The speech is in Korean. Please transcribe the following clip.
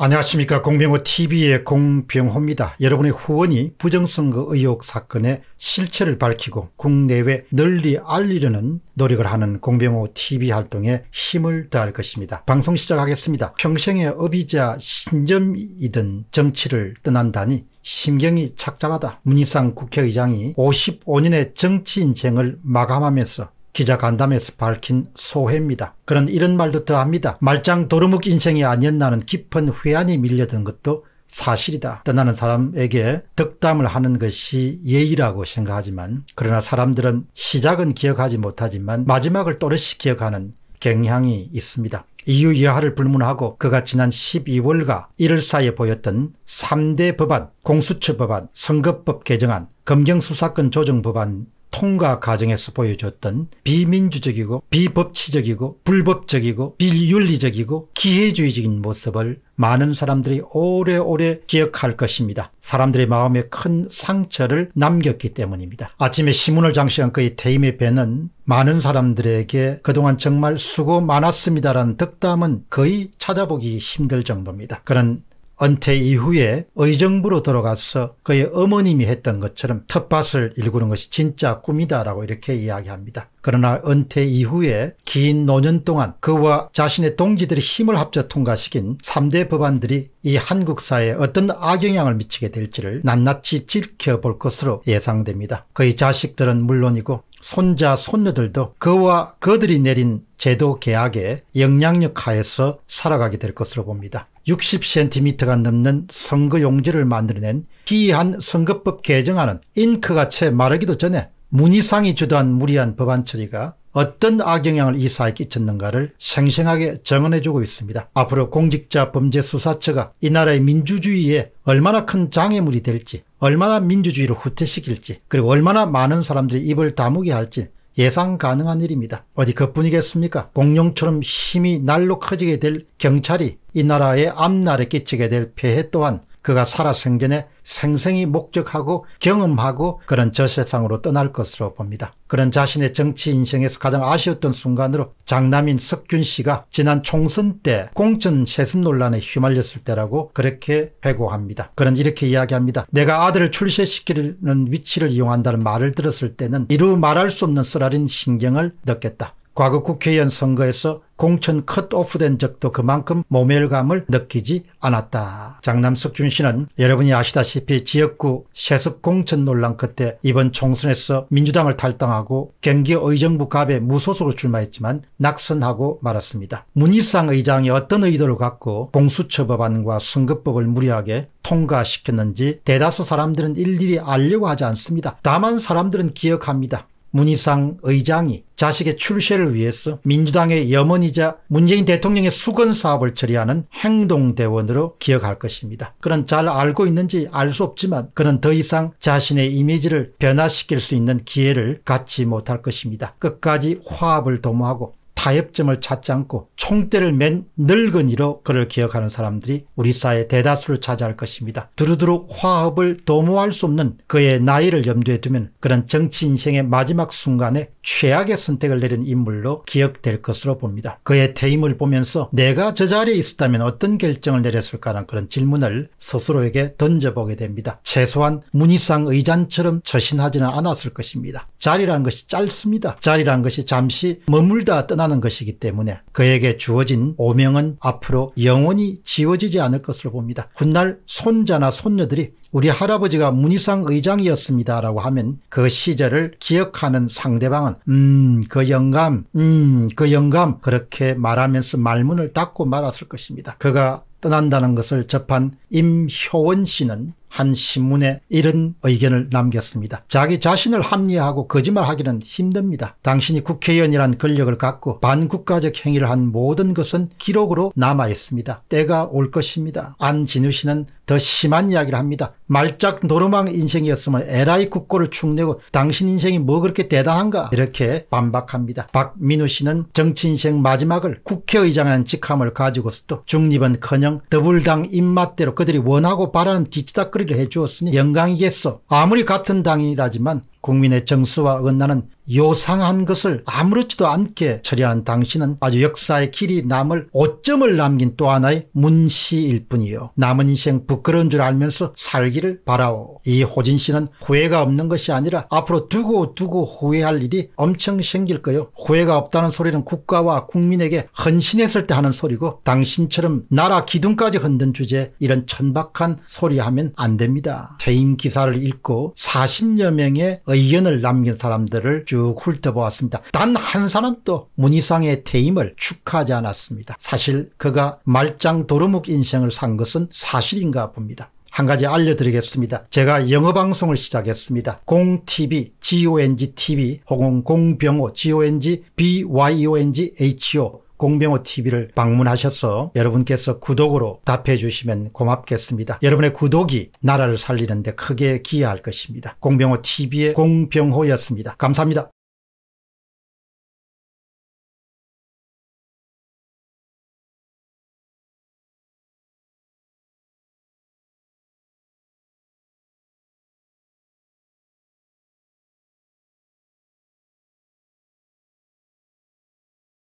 안녕하십니까. 공병호TV의 공병호입니다. 여러분의 후원이 부정선거 의혹 사건의 실체를 밝히고 국내외 널리 알리려는 노력을 하는 공병호TV 활동에 힘을 다할 것입니다. 방송 시작하겠습니다. 평생의 업이자 신점이던 정치를 떠난다니 심경이 착잡하다. 문희상 국회의장이 55년의 정치 인생을 마감하면서 기자간담회에서 밝힌 소회입니다. 그런 이런 말도 더합니다. 말짱 도루묵 인생이 아니었나는 깊은 회한이 밀려든 것도 사실이다. 떠나는 사람에게 덕담을 하는 것이 예의라고 생각하지만 그러나 사람들은 시작은 기억하지 못하지만 마지막을 또렷이 기억하는 경향이 있습니다. 이유 여하를 불문하고 그가 지난 12월과 1일 사이에 보였던 3대 법안, 공수처 법안, 선거법 개정안, 검경수사권 조정 법안 통과 과정에서 보여줬던 비민주적이고 비법치적이고 불법적이고 비윤리적이고 기회주의적인 모습을 많은 사람들이 오래오래 기억할 것입니다. 사람들의 마음에 큰 상처를 남겼기 때문입니다. 아침에 신문을 장식한 그의 퇴임의 배는 많은 사람들에게 그동안 정말 수고 많았습니다라는 덕담은 거의 찾아보기 힘들 정도입니다. 그는 은퇴 이후에 의정부로 돌아가서 그의 어머님이 했던 것처럼 텃밭을 일구는 것이 진짜 꿈이다라고 이렇게 이야기합니다. 그러나 은퇴 이후에 긴 노년 동안 그와 자신의 동지들이 힘을 합쳐 통과시킨 3대 법안들이 이 한국 사에 어떤 악영향을 미치게 될지를 낱낱이 지켜볼 것으로 예상됩니다. 그의 자식들은 물론이고 손자, 손녀들도 그와 그들이 내린 제도 개혁의 영향력 하에서 살아가게 될 것으로 봅니다. 60cm가 넘는 선거 용지를 만들어낸 기이한 선거법 개정안은 잉크가 채 마르기도 전에 문희상이 주도한 무리한 법안 처리가 어떤 악영향을 이 사회에 끼쳤는가를 생생하게 증언해주고 있습니다. 앞으로 공직자 범죄수사처가 이 나라의 민주주의에 얼마나 큰 장애물이 될지 얼마나 민주주의를 후퇴시킬지 그리고 얼마나 많은 사람들이 입을 다무게 할지 예상 가능한 일입니다. 어디 그뿐이겠습니까? 공룡처럼 힘이 날로 커지게 될 경찰이 이 나라의 앞날에 끼치게 될 폐해 또한 그가 살아생전에 생생히 목격하고 경험하고 그런 저 세상으로 떠날 것으로 봅니다. 그런 자신의 정치 인생에서 가장 아쉬웠던 순간으로 장남인 석균 씨가 지난 총선 때 공천 세습 논란에 휘말렸을 때라고 그렇게 회고합니다. 그는 이렇게 이야기합니다. 내가 아들을 출세시키는 위치를 이용한다는 말을 들었을 때는 이루 말할 수 없는 쓰라린 신경을 느꼈다. 과거 국회의원 선거에서 공천 컷오프된 적도 그만큼 모멸감을 느끼지 않았다. 장남 석준 씨는 여러분이 아시다시피 지역구 세습 공천 논란 끝에 이번 총선에서 민주당을 탈당하고 경기의정부 갑에 무소속으로 출마했지만 낙선하고 말았습니다. 문희상 의장이 어떤 의도를 갖고 공수처법안과 선거법을 무리하게 통과시켰는지 대다수 사람들은 일일이 알려고 하지 않습니다. 다만 사람들은 기억합니다. 문희상 의장이 자식의 출세를 위해서 민주당의 염원이자 문재인 대통령의 수건 사업을 처리하는 행동대원으로 기억할 것입니다. 그는 잘 알고 있는지 알 수 없지만 그는 더 이상 자신의 이미지를 변화시킬 수 있는 기회를 갖지 못할 것입니다. 끝까지 화합을 도모하고 타협점을 찾지 않고 총대를 맨 늙은이로 그를 기억하는 사람들이 우리 사회 대다수를 차지할 것입니다. 두루두루 화합을 도모할 수 없는 그의 나이를 염두에 두면 그런 정치 인생의 마지막 순간에 최악의 선택을 내린 인물로 기억될 것으로 봅니다. 그의 퇴임을 보면서 내가 저 자리에 있었다면 어떤 결정을 내렸을까라는 그런 질문을 스스로에게 던져보게 됩니다. 최소한 문희상 의장처럼 처신하지는 않았을 것입니다. 자리라는 것이 짧습니다. 자리라는 것이 잠시 머물다 떠나는 것이기 때문에 그에게 주어진 오명은 앞으로 영원히 지워지지 않을 것으로 봅니다. 훗날 손자나 손녀들이 우리 할아버지가 문희상 의장이었습니다. 라고 하면 그 시절을 기억하는 상대방은, 음, 그 영감, 음, 그 영감, 그렇게 말하면서 말문을 닫고 말았을 것입니다. 그가 떠난다는 것을 접한 임효원 씨는 한 신문에 이런 의견을 남겼습니다. 자기 자신을 합리화하고 거짓말하기는 힘듭니다. 당신이 국회의원이란 권력을 갖고 반국가적 행위를 한 모든 것은 기록으로 남아 있습니다. 때가 올 것입니다. 안진우 씨는 더 심한 이야기를 합니다. 말짝 노르망 인생이었으면 에라 국고를 축내고 당신 인생이 뭐 그렇게 대단한가 이렇게 반박합니다. 박민우 씨는 정치 인생 마지막을 국회의장한 직함을 가지고서도 중립은커녕 더불당 입맛대로 그들이 원하고 바라는 뒤치다거리를 해주었으니 영광이겠소. 아무리 같은 당이라지만 국민의 정수와 어긋나는 요상한 것을 아무렇지도 않게 처리하는 당신은 아주 역사의 길이 남을 오점을 남긴 또 하나의 문시일 뿐이요. 남은 인생 부끄러운 줄 알면서 살기를 바라오. 이 호진 씨는 후회가 없는 것이 아니라 앞으로 두고 두고 후회할 일이 엄청 생길 거요. 후회가 없다는 소리는 국가와 국민에게 헌신했을 때 하는 소리고 당신처럼 나라 기둥까지 흔든 주제에 이런 천박한 소리 하면 안 됩니다. 퇴임 기사를 읽고 40여 명의 의견을 남긴 사람들을 쭉쭉 훑어보았습니다. 단 한 사람도 문희상의 퇴임을 축하하지 않았습니다. 사실 그가 말짱 도루묵 인생을 산 것은 사실인가 봅니다. 한 가지 알려드리겠습니다. 제가 영어 방송을 시작했습니다. 공TV, GONG TV 혹은 공병호, GONG, BYONG, HO 공병호 TV를 방문하셔서 여러분께서 구독으로 답해 주시면 고맙겠습니다. 여러분의 구독이 나라를 살리는데 크게 기여할 것입니다. 공병호 TV의 공병호였습니다. 감사합니다.